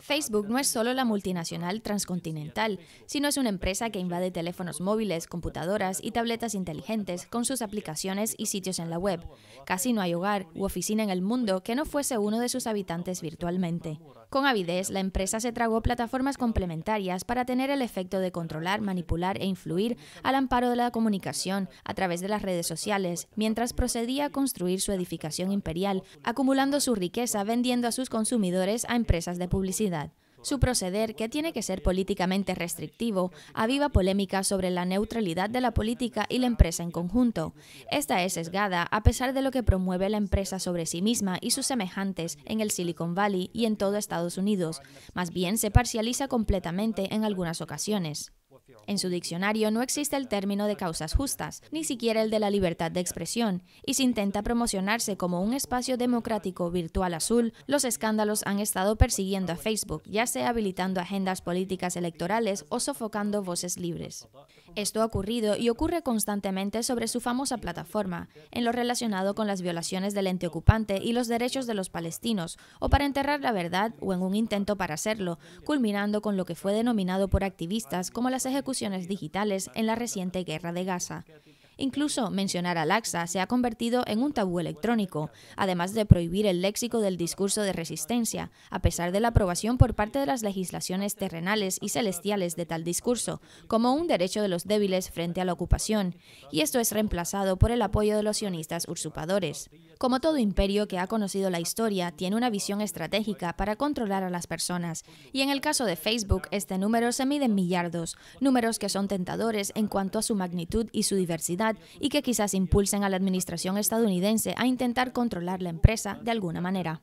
Facebook no es solo la multinacional transcontinental, sino es una empresa que invade teléfonos móviles, computadoras y tabletas inteligentes con sus aplicaciones y sitios en la web. Casi no hay hogar u oficina en el mundo que no fuese uno de sus habitantes virtualmente. Con avidez, la empresa se tragó plataformas complementarias para tener el efecto de controlar, manipular e influir al amparo de la comunicación a través de las redes sociales, mientras procedía a construir su edificación imperial, acumulando su riqueza vendiendo a sus consumidores a empresas de publicidad. Su proceder, que tiene que ser políticamente restrictivo, aviva polémica sobre la neutralidad de la política y la empresa en conjunto. Esta es sesgada a pesar de lo que promueve la empresa sobre sí misma y sus semejantes en el Silicon Valley y en todo Estados Unidos. Más bien se parcializa completamente en algunas ocasiones. En su diccionario no existe el término de causas justas, ni siquiera el de la libertad de expresión, y si intenta promocionarse como un espacio democrático virtual azul, los escándalos han estado persiguiendo a Facebook, ya sea habilitando agendas políticas electorales o sofocando voces libres. Esto ha ocurrido y ocurre constantemente sobre su famosa plataforma, en lo relacionado con las violaciones del ente ocupante y los derechos de los palestinos, o para enterrar la verdad o en un intento para hacerlo, culminando con lo que fue denominado por activistas como las ejecuciones ejecuciones digitales en la reciente guerra de Gaza. Incluso mencionar a Laxa se ha convertido en un tabú electrónico, además de prohibir el léxico del discurso de resistencia, a pesar de la aprobación por parte de las legislaciones terrenales y celestiales de tal discurso, como un derecho de los débiles frente a la ocupación, y esto es reemplazado por el apoyo de los sionistas usurpadores. Como todo imperio que ha conocido la historia, tiene una visión estratégica para controlar a las personas, y en el caso de Facebook, este número se mide en millardos, números que son tentadores en cuanto a su magnitud y su diversidad y que quizás impulsen a la administración estadounidense a intentar controlar la empresa de alguna manera.